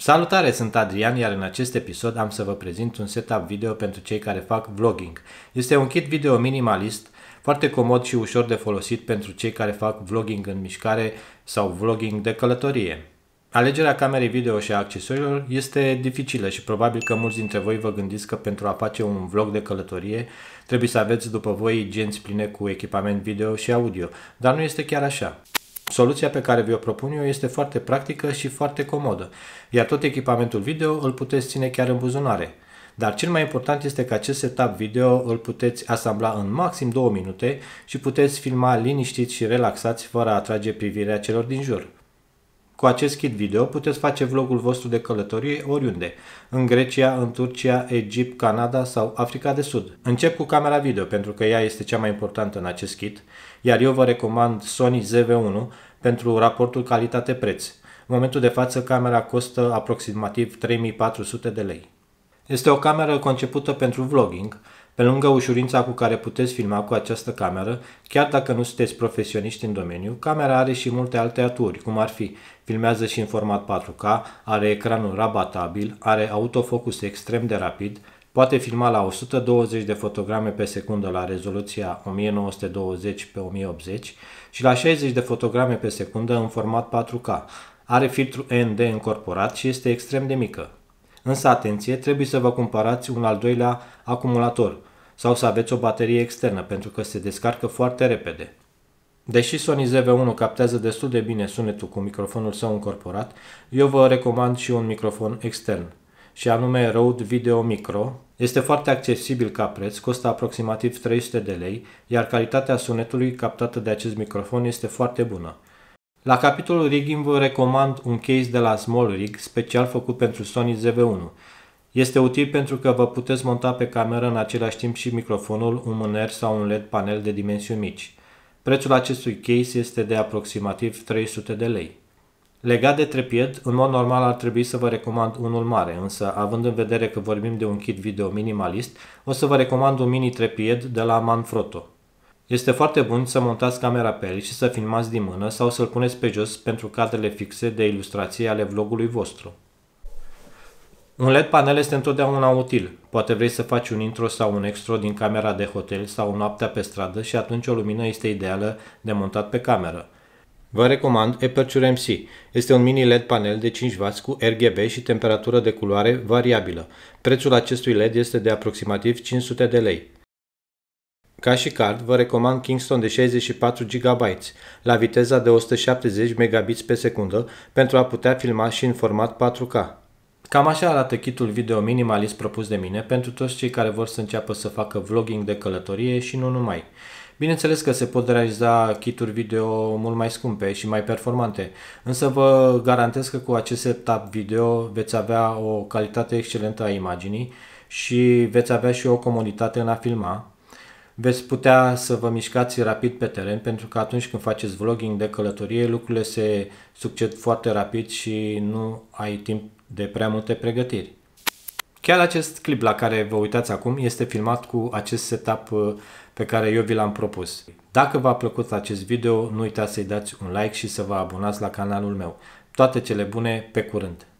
Salutare, sunt Adrian, iar în acest episod am să vă prezint un setup video pentru cei care fac vlogging. Este un kit video minimalist, foarte comod și ușor de folosit pentru cei care fac vlogging în mișcare sau vlogging de călătorie. Alegerea camerei video și a accesoriilor este dificilă și probabil că mulți dintre voi vă gândiți că pentru a face un vlog de călătorie trebuie să aveți după voi genți pline cu echipament video și audio, dar nu este chiar așa. Soluția pe care vi-o propun eu este foarte practică și foarte comodă, iar tot echipamentul video îl puteți ține chiar în buzunare. Dar cel mai important este că acest setup video îl puteți asambla în maxim 2 minute și puteți filma liniștiți și relaxați fără a atrage privirea celor din jur. Cu acest kit video puteți face vlogul vostru de călătorie oriunde, în Grecia, în Turcia, Egipt, Canada sau Africa de Sud. Încep cu camera video pentru că ea este cea mai importantă în acest kit, iar eu vă recomand Sony ZV-1 pentru raportul calitate-preț. În momentul de față, camera costă aproximativ 3400 de lei. Este o cameră concepută pentru vlogging, pe lângă ușurința cu care puteți filma cu această cameră, chiar dacă nu sunteți profesioniști în domeniu, camera are și multe alte aturi, cum ar fi filmează și în format 4K, are ecranul rabatabil, are autofocus extrem de rapid, Poate filma la 120 de fotograme pe secundă la rezoluția 1920 pe 1080 și la 60 de fotograme pe secundă în format 4K. Are filtru ND încorporat și este extrem de mică. Însă atenție, trebuie să vă cumpărați un al doilea acumulator sau să aveți o baterie externă pentru că se descarcă foarte repede. Deși Sony ZV-1 captează destul de bine sunetul cu microfonul său încorporat, eu vă recomand și un microfon extern, și anume Rode Video Micro, este foarte accesibil ca preț, costă aproximativ 300 de lei, iar calitatea sunetului captată de acest microfon este foarte bună. La capitolul rigging vă recomand un case de la Small Rig special făcut pentru Sony ZV-1. Este util pentru că vă puteți monta pe cameră în același timp și microfonul, un mâner sau un LED panel de dimensiuni mici. Prețul acestui case este de aproximativ 300 de lei. Legat de trepied, în mod normal ar trebui să vă recomand unul mare, însă având în vedere că vorbim de un kit video minimalist, o să vă recomand un mini trepied de la Manfrotto. Este foarte bun să montați camera pe el și să filmați din mână sau să-l puneți pe jos pentru cadrele fixe de ilustrație ale vlogului vostru. Un LED panel este întotdeauna util. Poate vrei să faci un intro sau un extro din camera de hotel sau noaptea pe stradă și atunci o lumină este ideală de montat pe cameră. Vă recomand Aperture MC. Este un mini LED panel de 5W cu RGB și temperatură de culoare variabilă. Prețul acestui LED este de aproximativ 500 de lei. Ca și card, vă recomand Kingston de 64 GB la viteza de 170 megabits pe secundă pentru a putea filma și în format 4K. Cam așa arată kitul video minimalist propus de mine pentru toți cei care vor să înceapă să facă vlogging de călătorie și nu numai. Bineînțeles că se pot realiza kituri video mult mai scumpe și mai performante, însă vă garantez că cu acest setup video veți avea o calitate excelentă a imaginii și veți avea și o comoditate în a filma. Veți putea să vă mișcați rapid pe teren pentru că atunci când faceți vlogging de călătorie lucrurile se succed foarte rapid și nu ai timp de prea multe pregătiri. Chiar acest clip la care vă uitați acum este filmat cu acest setup uh, pe care eu vi l-am propus. Dacă v-a plăcut acest video, nu uitați să-i dați un like și să vă abonați la canalul meu. Toate cele bune, pe curând!